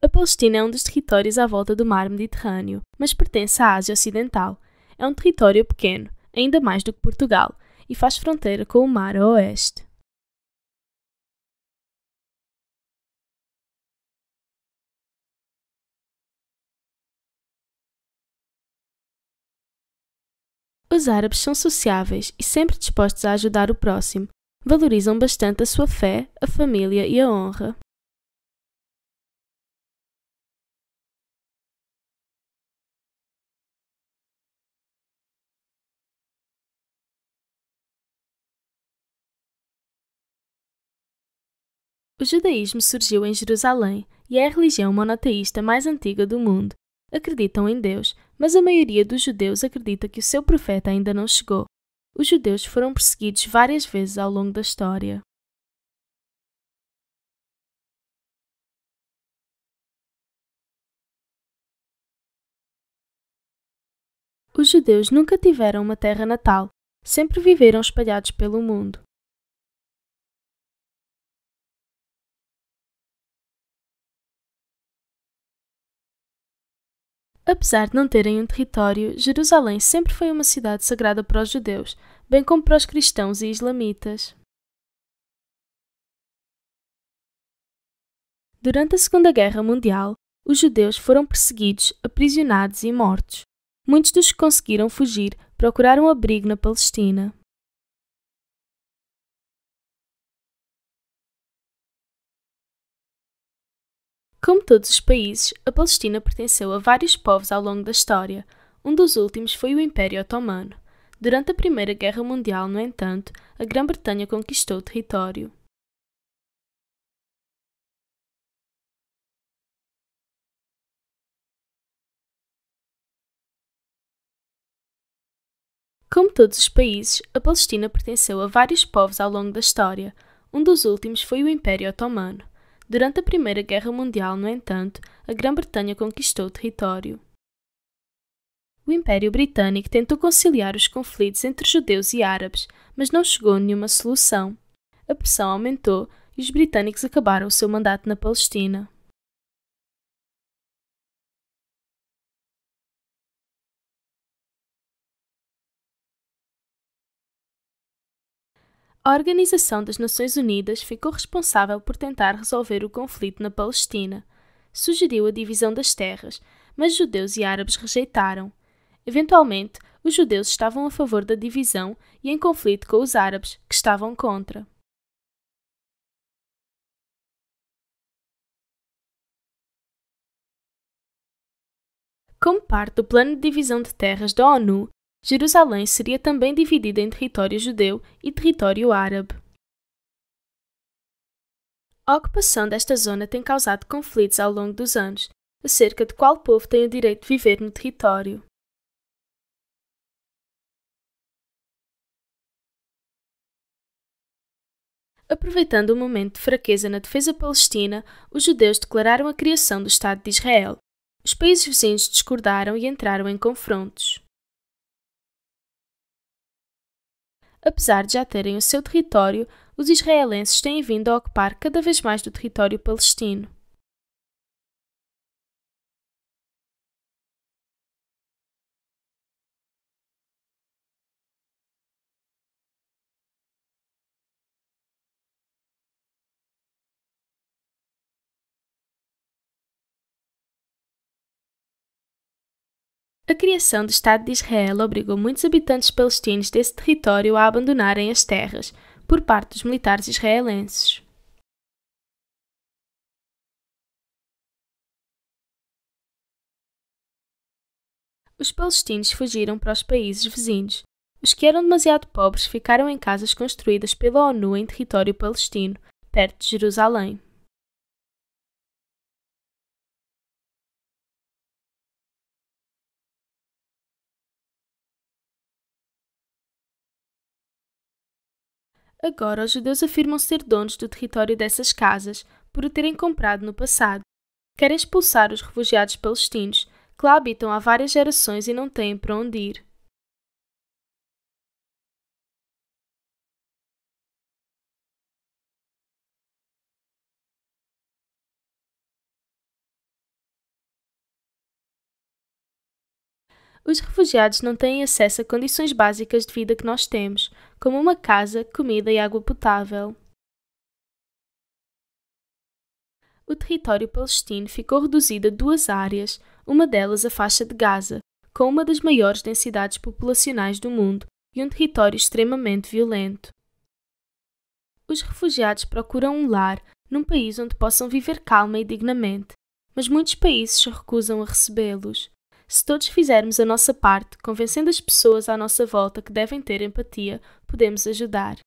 A Palestina é um dos territórios à volta do mar Mediterrâneo, mas pertence à Ásia Ocidental. É um território pequeno, ainda mais do que Portugal, e faz fronteira com o mar oeste. Os árabes são sociáveis e sempre dispostos a ajudar o próximo. Valorizam bastante a sua fé, a família e a honra. O judaísmo surgiu em Jerusalém e é a religião monoteísta mais antiga do mundo. Acreditam em Deus, mas a maioria dos judeus acredita que o seu profeta ainda não chegou. Os judeus foram perseguidos várias vezes ao longo da história. Os judeus nunca tiveram uma terra natal, sempre viveram espalhados pelo mundo. Apesar de não terem um território, Jerusalém sempre foi uma cidade sagrada para os judeus, bem como para os cristãos e islamitas. Durante a Segunda Guerra Mundial, os judeus foram perseguidos, aprisionados e mortos. Muitos dos que conseguiram fugir procuraram abrigo na Palestina. Como todos os países, a Palestina pertenceu a vários povos ao longo da história. Um dos últimos foi o Império Otomano. Durante a Primeira Guerra Mundial, no entanto, a Grã-Bretanha conquistou o território. Como todos os países, a Palestina pertenceu a vários povos ao longo da história. Um dos últimos foi o Império Otomano. Durante a Primeira Guerra Mundial, no entanto, a Grã-Bretanha conquistou território. O Império Britânico tentou conciliar os conflitos entre judeus e árabes, mas não chegou a nenhuma solução. A pressão aumentou e os britânicos acabaram o seu mandato na Palestina. A Organização das Nações Unidas ficou responsável por tentar resolver o conflito na Palestina. Sugeriu a divisão das terras, mas judeus e árabes rejeitaram. Eventualmente, os judeus estavam a favor da divisão e em conflito com os árabes, que estavam contra. Como parte do Plano de Divisão de Terras da ONU, Jerusalém seria também dividida em território judeu e território árabe. A ocupação desta zona tem causado conflitos ao longo dos anos, acerca de qual povo tem o direito de viver no território. Aproveitando o momento de fraqueza na defesa palestina, os judeus declararam a criação do Estado de Israel. Os países vizinhos discordaram e entraram em confrontos. Apesar de já terem o seu território, os israelenses têm vindo a ocupar cada vez mais do território palestino. A criação do Estado de Israel obrigou muitos habitantes palestinos desse território a abandonarem as terras, por parte dos militares israelenses. Os palestinos fugiram para os países vizinhos. Os que eram demasiado pobres ficaram em casas construídas pela ONU em território palestino, perto de Jerusalém. Agora, os judeus afirmam ser donos do território dessas casas por o terem comprado no passado. Querem expulsar os refugiados palestinos, que lá habitam há várias gerações e não têm para onde ir. Os refugiados não têm acesso a condições básicas de vida que nós temos, como uma casa, comida e água potável. O território palestino ficou reduzido a duas áreas, uma delas a faixa de Gaza, com uma das maiores densidades populacionais do mundo e um território extremamente violento. Os refugiados procuram um lar num país onde possam viver calma e dignamente, mas muitos países recusam a recebê-los. Se todos fizermos a nossa parte, convencendo as pessoas à nossa volta que devem ter empatia, podemos ajudar.